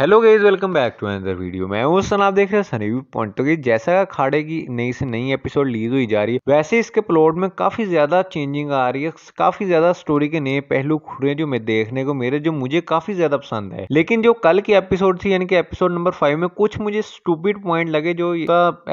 hello guys welcome back to another video मैं उस सन आप देख रहे हैं सनी पॉइंट तो जैसा खाड़े की नई से नई एपिसोड लीज हुई जा रही है वैसे इसके प्लॉट में काफी ज्यादा चेंजिंग आ रही है काफी ज्यादा स्टोरी के नए पहलू हैं जो मैं देखने को मेरे जो मुझे काफी ज्यादा पसंद है लेकिन जो कल की एपिसोड थी यानी कि एपिसोड नंबर फाइव में कुछ मुझे स्टूपिड पॉइंट लगे जो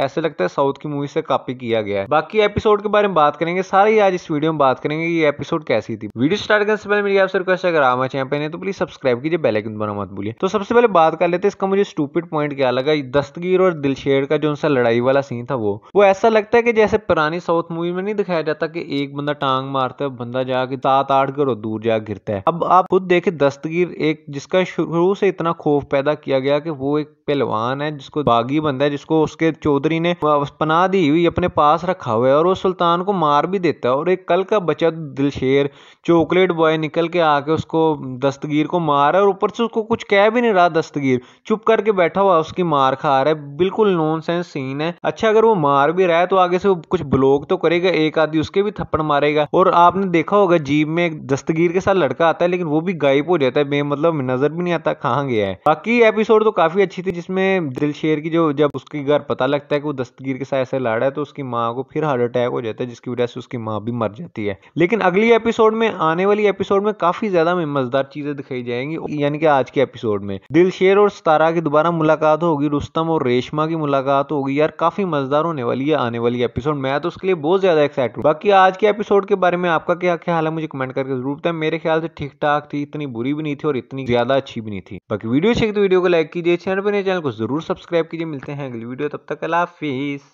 ऐसे लगता है साउथ की मूवी से कॉपी किया गया है बाकी एपिसोड के बारे में बात करेंगे सारे आज इस वीडियो में बात करेंगे ये एपिसोड कैसी थी वीडियो स्टार्ट करने से पहले मेरी आपसे रिक्वेस्ट अगर आम चैनल पर तो प्लीज सब्सक्राइब कीजिए बेलाइकन बना मत भूलिए तो सबसे पहले बात कर लेते इसका मुझे स्टूपिड पॉइंट क्या लगा दस्तगीर और दिलशेर का जो उनसे लड़ाई वाला सीन था वो वो ऐसा लगता है कि जैसे पुरानी साउथ मूवी में नहीं दिखाया जाता कि एक बंदा टांग मारता है बंदा जाके सात आठ करो दूर जा गिरता है अब आप खुद देखे दस्तगीर एक जिसका शुरू से इतना खौफ पैदा किया गया कि वो एक पहलवान है जिसको बागी बंदा है जिसको उसके चौधरी ने पना दी हुई अपने पास रखा हुआ है और वो सुल्तान को मार भी देता है और एक कल का बचा दिलशेर चॉकलेट बॉय निकल के आके उसको दस्तगीर को मार है और ऊपर से उसको कुछ कह भी नहीं रहा दस्तगीर चुप करके बैठा हुआ उसकी मार खा रहा है बिल्कुल नॉन सेंस सीन है अच्छा अगर वो मार भी रहा है तो आगे से वो कुछ ब्लॉक तो करेगा एक आदमी उसके भी थप्पड़ मारेगा और आपने देखा होगा जीप में एक दस्तगीर के साथ लड़का आता है लेकिन वो भी गायब हो जाता है मतलब नजर भी नहीं आता कहाँ गया है बाकी एपिसोड तो काफी अच्छी थी जिसमें दिल शेर की जो जब उसके घर पता लगता है कि वो दस्तगीर के साथ ऐसे लड़ रहा है तो उसकी माँ को फिर हार्ट अटैक हो जाता है जिसकी वजह से उसकी माँ भी मर जाती है लेकिन अगली एपिसोड में आने वाली एपिसोड में काफी ज्यादा मजेदार चीजें दिखाई जाएंगी यानी कि आज के एपिसोड में दिल शेर और सतारा की दोबारा मुलाकात होगी रुस्तम और रेशमा की मुलाकात होगी यार काफ़ी मज़ेदार होने वाली है आने वाली एपिसोड मैं तो उसके लिए बहुत ज़्यादा एक्साइट हूँ बाकी आज के एपिसोड के बारे में आपका क्या ख्याल है मुझे कमेंट करके जरूर बताएं मेरे ख्याल से ठीक ठाक थी इतनी बुरी भी नहीं थी और इतनी ज़्यादा अच्छी भी नहीं थी बाकी वीडियो अच्छी तो वीडियो को लाइक कीजिए चैनल पर चैनल को जरूर सब्सक्राइब कीजिए मिलते हैं अगली वीडियो तब तक अला फीस